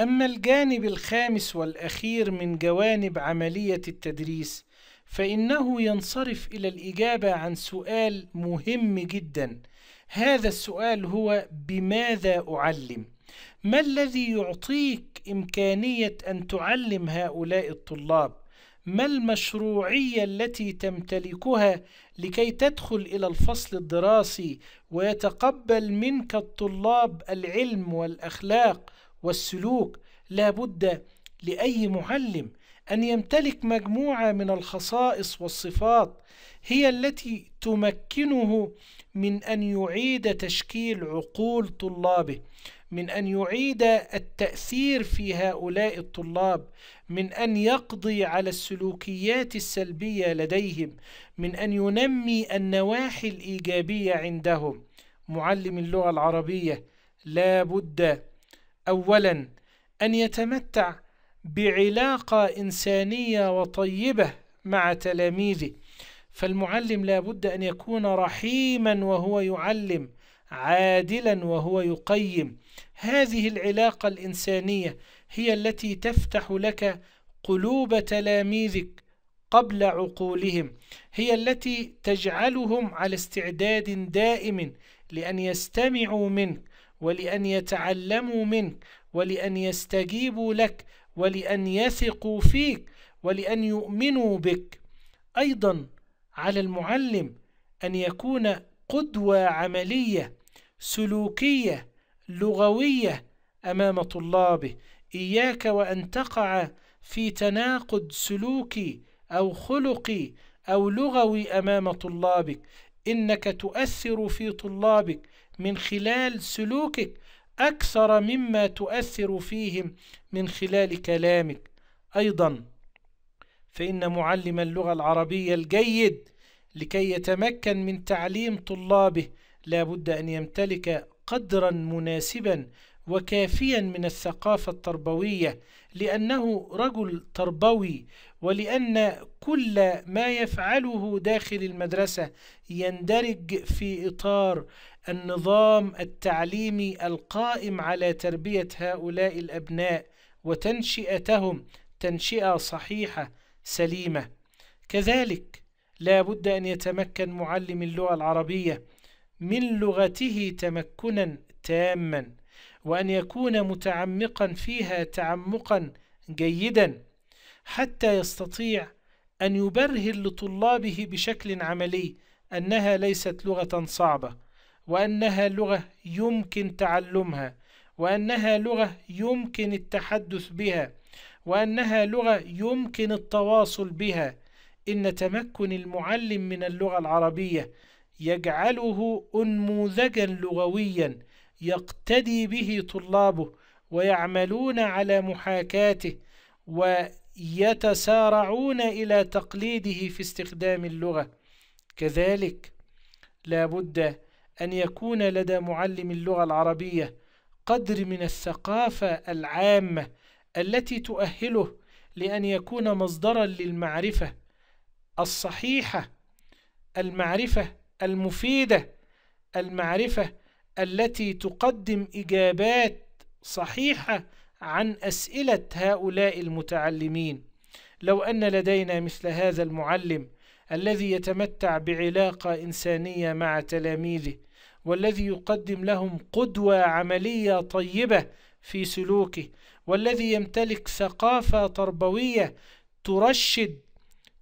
أما الجانب الخامس والأخير من جوانب عملية التدريس فإنه ينصرف إلى الإجابة عن سؤال مهم جدا هذا السؤال هو بماذا أعلم؟ ما الذي يعطيك إمكانية أن تعلم هؤلاء الطلاب؟ ما المشروعية التي تمتلكها لكي تدخل إلى الفصل الدراسي ويتقبل منك الطلاب العلم والأخلاق والسلوك لا بد لأي معلم أن يمتلك مجموعة من الخصائص والصفات هي التي تمكنه من أن يعيد تشكيل عقول طلابه من أن يعيد التأثير في هؤلاء الطلاب من أن يقضي على السلوكيات السلبية لديهم من أن ينمي النواحي الإيجابية عندهم معلم اللغة العربية لا بد أولا أن يتمتع بعلاقة إنسانية وطيبة مع تلاميذه فالمعلم لا بد أن يكون رحيما وهو يعلم عادلا وهو يقيم هذه العلاقة الإنسانية هي التي تفتح لك قلوب تلاميذك قبل عقولهم هي التي تجعلهم على استعداد دائم لأن يستمعوا منك ولأن يتعلموا منك ولأن يستجيبوا لك ولأن يثقوا فيك ولأن يؤمنوا بك أيضا على المعلم أن يكون قدوة عملية سلوكية لغوية أمام طلابه إياك وأن تقع في تناقض سلوكي أو خلقي أو لغوي أمام طلابك إنك تؤثر في طلابك من خلال سلوكك أكثر مما تؤثر فيهم من خلال كلامك أيضا فإن معلم اللغة العربية الجيد لكي يتمكن من تعليم طلابه لابد أن يمتلك قدرا مناسبا وكافيا من الثقافة التربوية لأنه رجل تربوي ولأن كل ما يفعله داخل المدرسة يندرج في إطار النظام التعليمي القائم على تربية هؤلاء الأبناء وتنشئتهم تنشئة صحيحة سليمة كذلك لا بد أن يتمكن معلم اللغة العربية من لغته تمكنا تاما وأن يكون متعمقا فيها تعمقا جيدا حتى يستطيع أن يبرهن لطلابه بشكل عملي أنها ليست لغة صعبة وأنها لغة يمكن تعلمها وأنها لغة يمكن التحدث بها وأنها لغة يمكن التواصل بها إن تمكن المعلم من اللغة العربية يجعله أنموذجا لغويا يقتدي به طلابه ويعملون على محاكاته ويتسارعون إلى تقليده في استخدام اللغة كذلك لا بد أن يكون لدى معلم اللغة العربية قدر من الثقافة العامة التي تؤهله لأن يكون مصدرا للمعرفة الصحيحة المعرفة المفيدة المعرفة التي تقدم إجابات صحيحة عن أسئلة هؤلاء المتعلمين لو أن لدينا مثل هذا المعلم الذي يتمتع بعلاقة إنسانية مع تلاميذه والذي يقدم لهم قدوة عملية طيبة في سلوكه والذي يمتلك ثقافة تربوية ترشد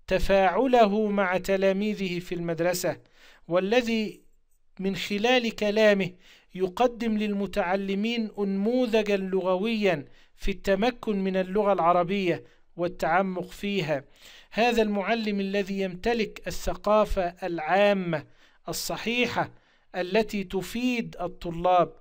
تفاعله مع تلاميذه في المدرسة والذي من خلال كلامه يقدم للمتعلمين أنموذجا لغويا في التمكن من اللغة العربية والتعمق فيها هذا المعلم الذي يمتلك الثقافة العامة الصحيحة التي تفيد الطلاب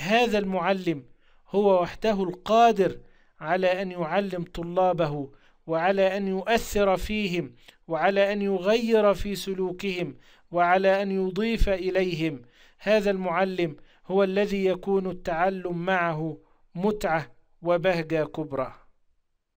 هذا المعلم هو وحده القادر على أن يعلم طلابه وعلى أن يؤثر فيهم وعلى أن يغير في سلوكهم وعلى أن يضيف إليهم هذا المعلم هو الذي يكون التعلم معه متعة وبهجة كبرى